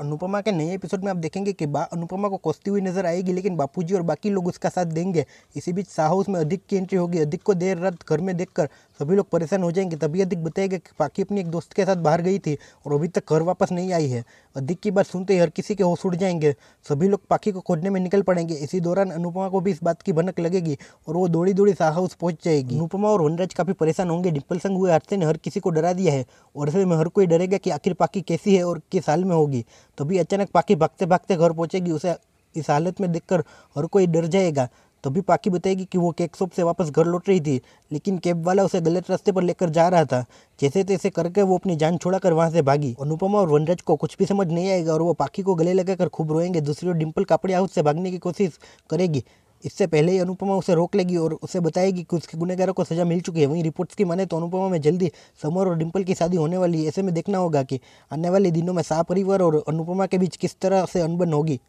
अनुपमा के नए एपिसोड में आप देखेंगे कि बा अनुपमा को कोसती हुई नजर आएगी लेकिन बापूजी और बाकी लोग उसका साथ देंगे इसी बीच साहूस में अधिक की एंट्री होगी अधिक को देर रात घर में देखकर सभी लोग परेशान हो जाएंगे तभी अधिक बताएगा कि पाकि अपनी एक दोस्त के साथ बाहर गई थी और अभी तक घर वापस नहीं आई है अधिक की बात सुनते ही हर किसी के होश उड़ जाएंगे सभी लोग पाकि को खोजने में निकल पड़ेंगे इसी दौरान अनुपमा को भी इस बात की भनक लगेगी और वो दौड़ी दौड़ी साहूस पहुंच जाएगी अनुपमा और वनराज काफ़ी परेशान होंगे डिम्पल संग हुए हादसे ने हर किसी को डरा दिया है और ऐसे में हर कोई डरेगा कि आखिर पाकि कैसी है और किस हाल में होगी तभी तो अचानक पाखी भागते भागते घर पहुँचेगी उसे इस हालत में देखकर हर कोई डर जाएगा तभी तो पाखी बताएगी कि वो केक शॉप से वापस घर लौट रही थी लेकिन कैब वाला उसे गलत रास्ते पर लेकर जा रहा था जैसे तैसे करके वो अपनी जान छोड़ाकर वहाँ से भागी अनुपमा और वनराज को कुछ भी समझ नहीं आएगा और वो पाखी को गले लगाकर खूब रोएंगे दूसरी ओर डिम्पल कापड़ी हाउस से भागने की कोशिश करेगी इससे पहले ही अनुपमा उसे रोक लेगी और उसे बताएगी कि उसके गुनहगारों को सजा मिल चुकी है वहीं रिपोर्ट्स की माने तो अनुपमा में जल्दी समर और डिम्पल की शादी होने वाली है ऐसे में देखना होगा कि आने वाले दिनों में सा परिवार और अनुपमा के बीच किस तरह से अनबन होगी